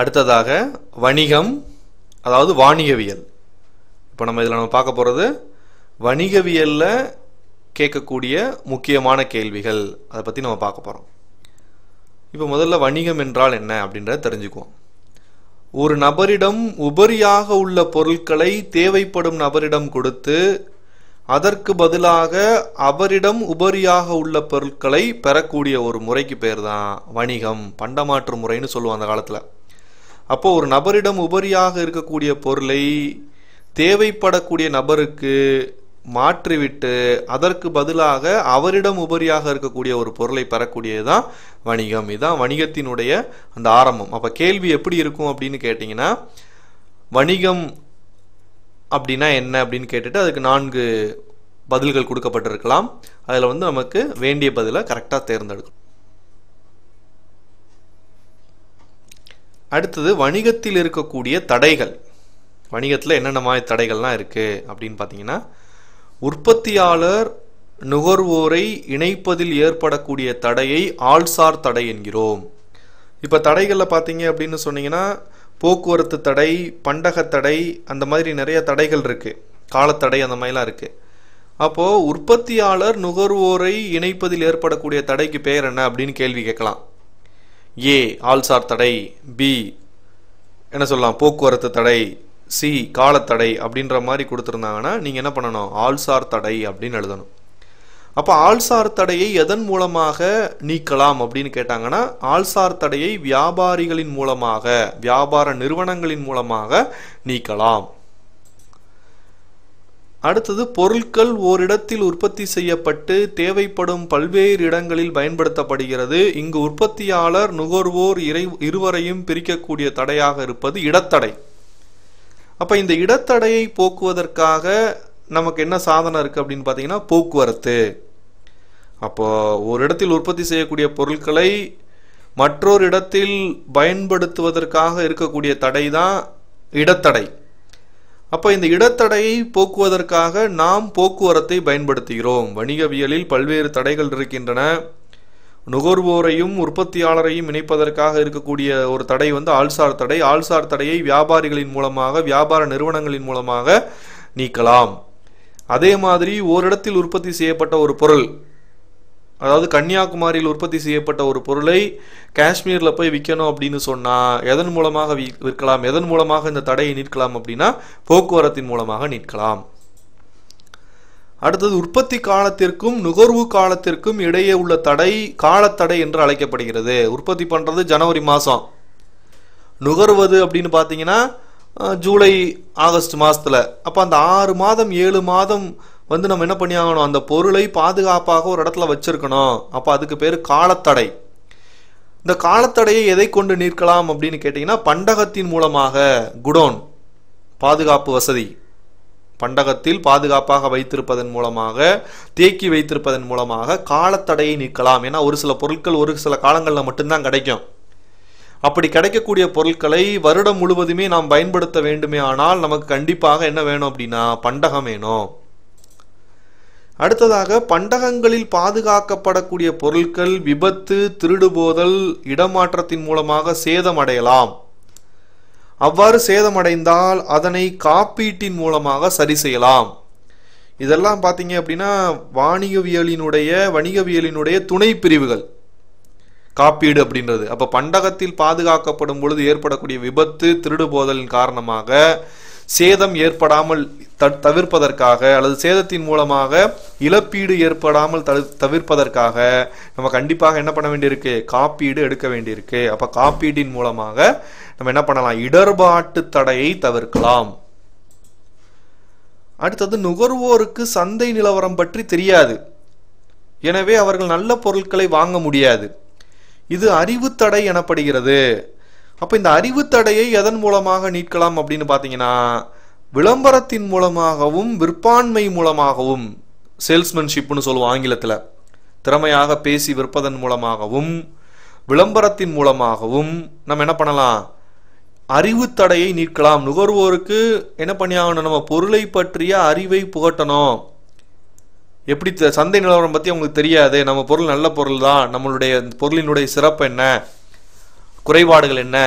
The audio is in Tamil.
அடுத்ததாக வணிகம் அதாவது வாணிகவியல் இப்போ நம்ம இதில் நம்ம பார்க்க போகிறது வணிகவியலில் கேட்கக்கூடிய முக்கியமான கேள்விகள் அதை பற்றி நம்ம பார்க்க போகிறோம் இப்போ முதல்ல வணிகம் என்றால் என்ன அப்படின்றத தெரிஞ்சுக்குவோம் ஒரு நபரிடம் உபரியாக உள்ள பொருட்களை தேவைப்படும் நபரிடம் கொடுத்து அதற்கு பதிலாக அவரிடம் உபரியாக உள்ள பொருட்களை பெறக்கூடிய ஒரு முறைக்கு பேர் தான் வணிகம் பண்டமாற்று முறைன்னு சொல்லுவோம் அந்த காலத்தில் அப்போ ஒரு நபரிடம் உபரியாக இருக்கக்கூடிய பொருளை தேவைப்படக்கூடிய நபருக்கு மாற்றிவிட்டு அதற்கு பதிலாக அவரிடம் உபரியாக இருக்கக்கூடிய ஒரு பொருளை பெறக்கூடியது தான் வணிகம் இதுதான் வணிகத்தினுடைய அந்த ஆரம்பம் அப்போ கேள்வி எப்படி இருக்கும் அப்படின்னு கேட்டிங்கன்னா வணிகம் அப்படின்னா என்ன அப்படின்னு கேட்டுட்டு அதுக்கு நான்கு பதில்கள் கொடுக்கப்பட்டிருக்கலாம் அதில் வந்து நமக்கு வேண்டிய பதிலை கரெக்டாக தேர்ந்தெடுக்கும் அடுத்தது வணிகத்தில் இருக்கக்கூடிய தடைகள் வணிகத்தில் என்னென்ன மாதிரி தடைகள்லாம் இருக்குது அப்படின்னு பார்த்தீங்கன்னா உற்பத்தியாளர் நுகர்வோரை இணைப்பதில் ஏற்படக்கூடிய தடையை ஆல்சார் தடை என்கிறோம் இப்போ தடைகளில் பார்த்தீங்க அப்படின்னு சொன்னீங்கன்னா போக்குவரத்து தடை பண்டக தடை அந்த மாதிரி நிறைய தடைகள் இருக்குது காலத்தடை அந்த மாதிரிலாம் இருக்குது அப்போது உற்பத்தியாளர் நுகர்வோரை இணைப்பதில் ஏற்படக்கூடிய தடைக்கு பேர் என்ன அப்படின்னு கேள்வி கேட்கலாம் ஏ ஆல்சார் தடை பி என்ன சொல்லலாம் போக்குவரத்து தடை சி காலத்தடை அப்படின்ற மாதிரி கொடுத்துருந்தாங்கன்னா நீங்கள் என்ன பண்ணணும் ஆல்சார் தடை அப்படின்னு எழுதணும் அப்போ ஆல்சார் தடையை எதன் மூலமாக நீக்கலாம் அப்படின்னு கேட்டாங்கன்னா ஆல்சார் தடையை வியாபாரிகளின் மூலமாக வியாபார நிறுவனங்களின் மூலமாக நீக்கலாம் அடுத்தது பொருட்கள் ஓரிடத்தில் உற்பத்தி செய்யப்பட்டு தேவைப்படும் பல்வேறு இடங்களில் பயன்படுத்தப்படுகிறது இங்கு உற்பத்தியாளர் நுகர்வோர் இறை இருவரையும் பிரிக்கக்கூடிய தடையாக இருப்பது இடத்தடை அப்போ இந்த இடத்தடையை போக்குவதற்காக நமக்கு என்ன சாதனம் இருக்குது அப்படின்னு பார்த்தீங்கன்னா போக்குவரத்து அப்போது ஒரு இடத்தில் உற்பத்தி செய்யக்கூடிய பொருட்களை மற்றொரு இடத்தில் பயன்படுத்துவதற்காக இருக்கக்கூடிய தடை தான் இடத்தடை அப்போ இந்த இடத்தடையை போக்குவதற்காக நாம் போக்குவரத்தை பயன்படுத்துகிறோம் வணிகவியலில் பல்வேறு தடைகள் இருக்கின்றன நுகர்வோரையும் உற்பத்தியாளரையும் இணைப்பதற்காக இருக்கக்கூடிய ஒரு தடை வந்து ஆள்சார் தடை ஆள்சார் தடையை வியாபாரிகளின் மூலமாக வியாபார நிறுவனங்களின் மூலமாக நீக்கலாம் அதே மாதிரி ஓரிடத்தில் உற்பத்தி செய்யப்பட்ட ஒரு பொருள் அதாவது கன்னியாகுமரியில் உற்பத்தி செய்யப்பட்ட ஒரு பொருளை காஷ்மீரில் போய் விற்கணும் அப்படின்னு சொன்னால் எதன் மூலமாக விற்கலாம் எதன் மூலமாக இந்த தடையை நீட்கலாம் அப்படின்னா போக்குவரத்தின் மூலமாக நீட்கலாம் அடுத்தது உற்பத்தி காலத்திற்கும் நுகர்வு காலத்திற்கும் இடையே உள்ள தடை காலத்தடை என்று அழைக்கப்படுகிறது உற்பத்தி பண்ணுறது ஜனவரி மாதம் நுகர்வது அப்படின்னு பார்த்தீங்கன்னா ஜூலை ஆகஸ்ட் மாதத்தில் அப்போ அந்த ஆறு மாதம் ஏழு மாதம் வந்து நம்ம என்ன பண்ணி ஆகணும் அந்த பொருளை பாதுகாப்பாக ஒரு இடத்துல வச்சுருக்கணும் அப்போ அதுக்கு பேர் காலத்தடை இந்த காலத்தடையை எதை கொண்டு நிற்கலாம் அப்படின்னு கேட்டிங்கன்னா பண்டகத்தின் மூலமாக குடோன் பாதுகாப்பு வசதி பண்டகத்தில் பாதுகாப்பாக வைத்திருப்பதன் மூலமாக தேக்கி வைத்திருப்பதன் மூலமாக காலத்தடையை நீக்கலாம் ஏன்னா ஒரு சில பொருட்கள் ஒரு சில காலங்களில் மட்டும்தான் கிடைக்கும் அப்படி கிடைக்கக்கூடிய பொருட்களை வருடம் முழுவதுமே நாம் பயன்படுத்த வேண்டுமே ஆனால் நமக்கு கண்டிப்பாக என்ன வேணும் அப்படின்னா பண்டகம் வேணும் அடுத்ததாக பண்டகங்களில் பாதுகாக்கப்படக்கூடிய பொருட்கள் விபத்து திருடுபோதல் இடமாற்றத்தின் மூலமாக சேதமடையலாம் அவ்வாறு சேதமடைந்தால் அதனை காப்பீட்டின் மூலமாக சரி செய்யலாம் இதெல்லாம் பார்த்தீங்க அப்படின்னா வாணிகவியலினுடைய வணிகவியலினுடைய துணை பிரிவுகள் காப்பீடு அப்படின்றது அப்போ பண்டகத்தில் பாதுகாக்கப்படும் பொழுது ஏற்படக்கூடிய விபத்து திருடுபோதலின் காரணமாக சேதம் ஏற்படாமல் தவிர்ப்பதற்காக அல்லது சேதத்தின் மூலமாக இழப்பீடு ஏற்படாமல் தடு தவிர்ப்பதற்காக நம்ம கண்டிப்பாக என்ன பண்ண வேண்டியிருக்கு காப்பீடு எடுக்க வேண்டியிருக்கு அப்போ காப்பீடின் மூலமாக நம்ம என்ன பண்ணலாம் இடர்பாட்டு தடையை தவிர்க்கலாம் அடுத்தது நுகர்வோருக்கு சந்தை நிலவரம் பற்றி தெரியாது எனவே அவர்கள் நல்ல பொருட்களை வாங்க முடியாது இது அறிவு தடை எனப்படுகிறது அப்போ இந்த அறிவு தடையை எதன் மூலமாக நீக்கலாம் அப்படின்னு பார்த்தீங்கன்னா விளம்பரத்தின் மூலமாகவும் விற்பான்மை மூலமாகவும் சேல்ஸ்மேன்ஷிப்னு சொல்லுவோம் ஆங்கிலத்தில் திறமையாக பேசி விற்பதன் மூலமாகவும் விளம்பரத்தின் மூலமாகவும் நம்ம என்ன பண்ணலாம் அறிவு தடையை நீக்கலாம் நுகர்வோருக்கு என்ன பண்ணியாகணும் நம்ம பொருளை பற்றிய அறிவை புகட்டணும் எப்படி சந்தை நிலவரம் பற்றி அவங்களுக்கு தெரியாது நம்ம பொருள் நல்ல பொருள் தான் நம்மளுடைய பொருளினுடைய சிறப்பு என்ன குறைபாடுகள் என்ன